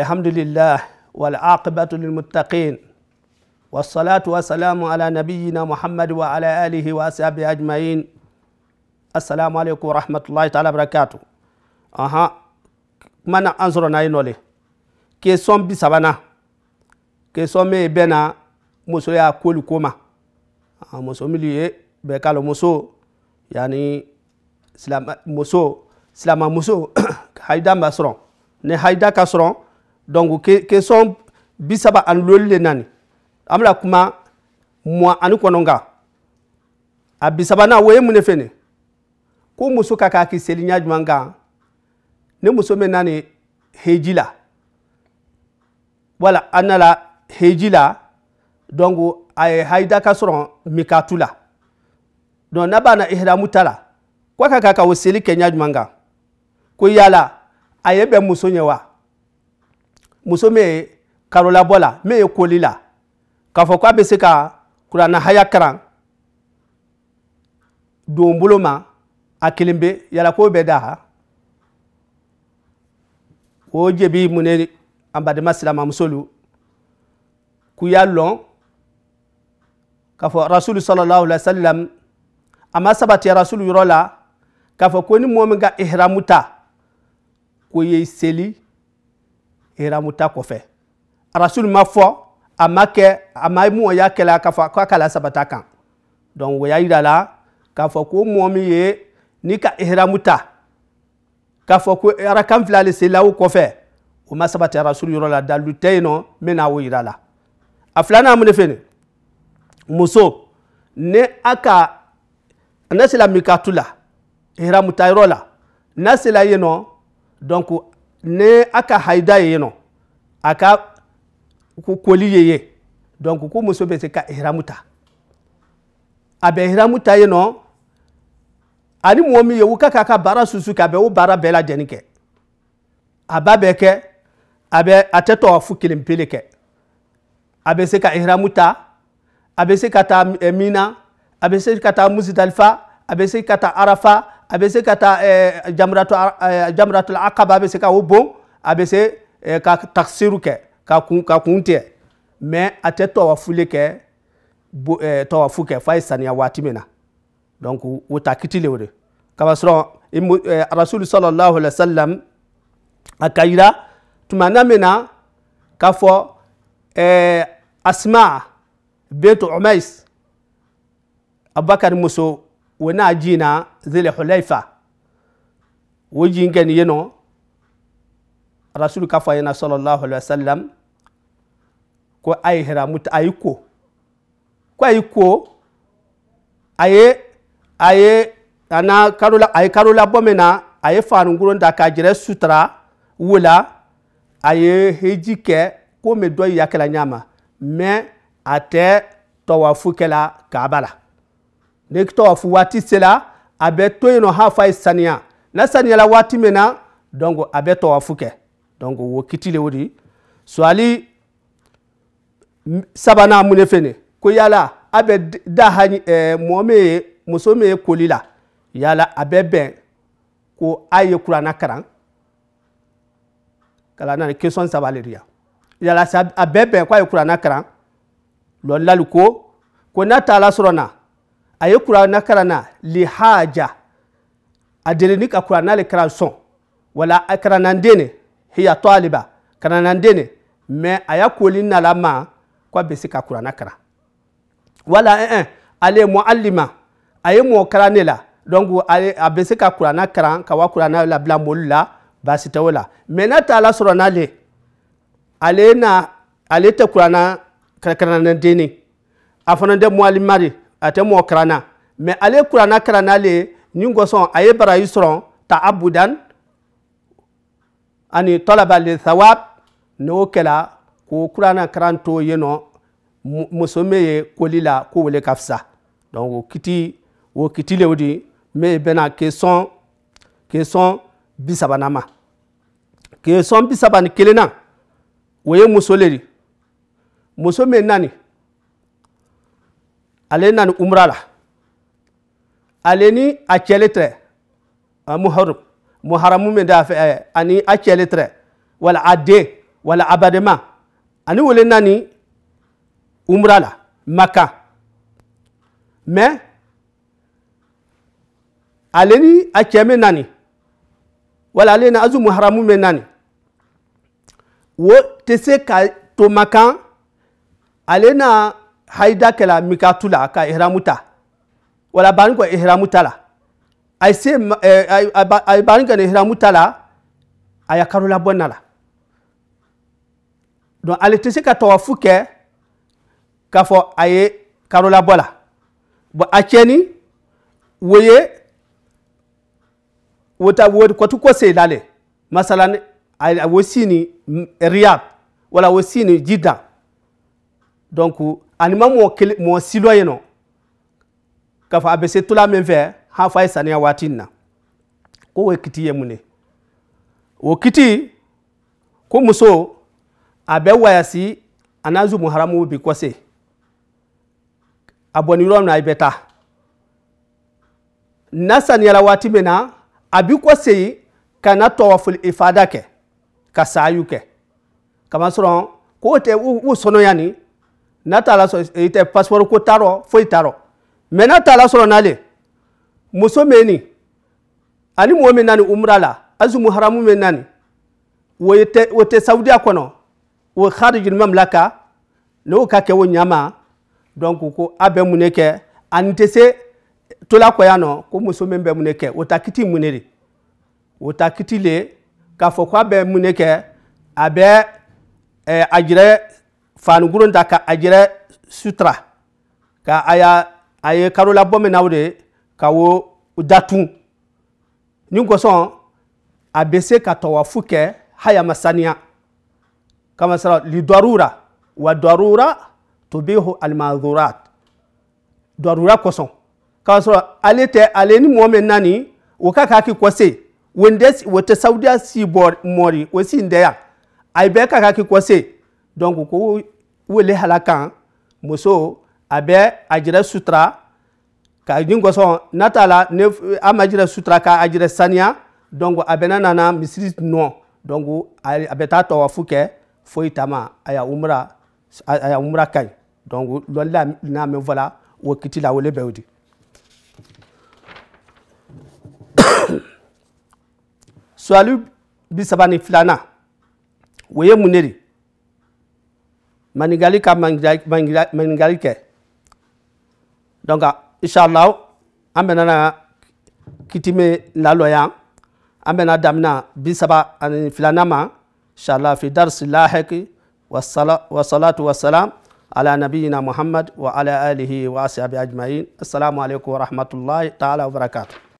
الحمد لله والعاقبة للمتقين والصلاة والسلام على نبينا محمد وعلى آله وأصحابه أجمعين السلام عليكم ورحمة الله تعالى وبركاته أها من أنظر ناينولي كيسون بي بسابنا كي مي بنا مسو كل كوما مسو ملي بكالو مسو يعني سلام مسو سلام مسو هيدا مسرون ne hayda donc question bisaba an ani nani amla kuma mugan ani kɔnɔn kan a bi sabanan mun de ko muso ka k'i seli ɲɛ ne kan hejila muso min wala anala nana donc a ye hayida mikatula sɔrɔ donc n'a b'a ihramu tala la a ka kan ka o seli kɛ ko yala a ye wa muso min ye karolabɔ la min ye koli la k'a fɔ k'a bɛ se ka kuranna haya kalan don bolo ma a kelen bɛ yala k'o bɛɛ da ha o jɛbi mun ne an badenma silamɛmusolu k'u y'a lɔn k'a fɔ rasulu sallallahu alaihi wa sallam a ma sabati rasulu yɔrɔ la k'a fɔ ko ni mɔgɔ min ka ihramu ta k'o ye seli hiramuta kɔfɛ arasul ma fɔ a ma kɛ a ma mɔɔ ya kɛla k'a fɔ k'a kala sabata kan donc o y'a yira la k'a fɔ ko mɔɔ min ye n'i ka ihramu ta k'a fɔ ko arakan fila le sela o kɔfɛ o ma sabati arasul yɔrɔ la dalilu tɛ yen nɔ n bɛna o yira la a filanan mun de fɛ nin muso ne a ka ne sela mikatu la ihramu ta yɔrɔ la n'a sela yen nɔ donc ne aka haida ye nɔ a ka koli ye ye donc ko muso bɛ se ka ihramu ta a bɛ ihramu ta ye nɔ ani mɔgɔ min ye u ka k'a baara susu k'a bɛ o baara bɛɛ lajɛlen kɛ a ba bɛɛ kɛ a bɛ a tɛ tɔwafu kelen pele kɛ a bɛ se ka ihramu ta eh, a bɛ se ka taa mina a bɛ se ka taa musidalifa a bɛ se ka taa arafa a bɛ se ka taa ɛɛ jamuratu ɛɛ jamuratu akaba a bɛ se eh, ka o bon a bɛ se ɛɛ ka takisiru kɛ ka kun eh, eh, ka kun tigɛ mɛ a tɛ tɔwafule kɛ bo ɛɛ tɔwafu kɛ f'a ye saniya waati min na donc o ta kiti le o de kabasɔrɔ imu ɛɛ arasulu sɔlɔlahu alayhi wa sallam a ka yira tuma na min na k'a fɔ ɛɛ asma bintu umais abubakar muso wona jina zile hulaifa wo jingen yeno Rasul ka fa sallallahu alaihi wasallam ko ay hira ay ko ko ay ko aye aye ana karula ay karula bomena aye fanu nguro nda ka jere sutra wula aye hejike ko me do yakela nyama me ate tawafu kela kabala Nekito fu waati sela a bɛ to yen nɔ hafa ye n'a saniyala waati min na donc a bɛ tɔwafu kɛ donc wo kiti le o de suwali sabanan mun de fɛ ko yala a bɛ da hali ɛɛ mɔɔ min ye yala a ko a ye kuranna kalan na ni question saba yala a bɛ bɛn ko a ye kuranna kalan lɔlilali ko ko n'a taala aye qur'ana karana li haja adelini ka na le karan son wala akarana ndene hiya taliba karana ndene me aya na nala ma kwa besi ka na kara wala eh eh ale muallima aye mo karane la donc ale a besi ka qur'ana karan ka wa na la bla molla basi tawala me na ta ala sorona le ale na ale te qur'ana karana ndene afana de muallimari ate mɔ karana mɛ ale kurana karana le nin kosɔn a ye barayi sɔrɔ ta abudan ani tɔlaba le thawab n'o kɛla k'o kurana kran to yen nɔ muso min ye koli la k'o wele ka fisa donc o kiti o kiti le o di min bɛna kesɔn kesɔn bi sabanan ma kesɔn bi kelen na o ye muso le di muso min nani ale nani umra la ale ni a cɛli tɛrɛ muharum muharamu min da fɛ eh, ani a cɛli tɛrɛ wala a den wala abadema ani wele nani umra la maka mɛ ale ni a cɛ min nani wala ale ni azu muharamu min nani wo tɛ se ka to makan ale na haida kɛla mikatu la ka ihramu ta wala barin kɔ ihramu ta la eh, a ye se a ye barin kɛ ihramu ta la a ya karo labɔ na la donc ale tɛ se ka tawafu kɛ k'a fɔ a ye karo labɔ la bon a tiɲɛni wo ye wota wo kɔtu ko se la le masalan a wo si ni mm, riyad wala wo si ni jida donc ani ma mɔɔ kelen mɔɔ si dɔ yen nɔ k'a fɔ a bɛ se tola min fɛ ha f'a ye saniya waati in na ko o ye kiti ye mun de o kiti ko muso a bɛ wayasi a n'a zumu haramu bi kɔse a bɔ nin yɔrɔ min na i bɛ taa n'a saniyara waati min na a bi kɔse ka na tɔwafoli ifada kɛ ka sayu kɛ kamasɔrɔ k'o tɛ u sɔnɔ yanni. n'a taara sɔrɔ i tɛ pasipɔri ko t'a rɔ foyi t'a rɔ mɛ n'a taara sɔrɔ n'ale muso min ni ani mɔgɔ min na nin umra la azumu haramu min na nin o tɛ o tɛ sawudiya kɔnɔ o hali juru min bila ka n'o ka kɛ o ɲɛma donc ko a bɛ mun de kɛ ani tɛ se tola kɔ yan nɔ ko muso min bɛ mun de kɛ o ta kiti mun de o ta kiti le k'a fɔ k'a bɛ mun de kɛ a bɛ ɛɛ a jira fanugurun ta ka a jɛrɛ sutura ka a y'a a ye kalo ka o datu nin kosɔn a ka tɔwafu kɛ haya masaniya kama sara lidarura wa darura tubihu almazurat darura kosɔn k'a sɔrɔ ale tɛ ale nani o ka k'a k'i kɔse wende si bɔ mɔri o si n tɛ yan donc ko wele halakan muso a bɛ a jɛrɛ sutura ka nin kosɔn n'a t'a la ne a ma jɛrɛ sutura k'a jɛrɛ saniya donc a bɛ na na misiri nɔ donc a bɛ taa tawafu kɛ foyi tama a ya umra a ya umra kan donc lɔli la n'a mɛn fɔ la o kiti la wele bɛ o di. suwali bi ni filanan o ye mun de ye Manigali ka manigali kɛ donc inshallah an bɛna na kitime lalɔ yan an bɛna damina bi saba ani filanan ma inshallah fi darsi lahaki wasalatu wasalam ala nabiyina muhammad wa ala alihi wa ashabi ajma'in assalamu alaikum wa rahmatullahi ta'ala wa barakatuh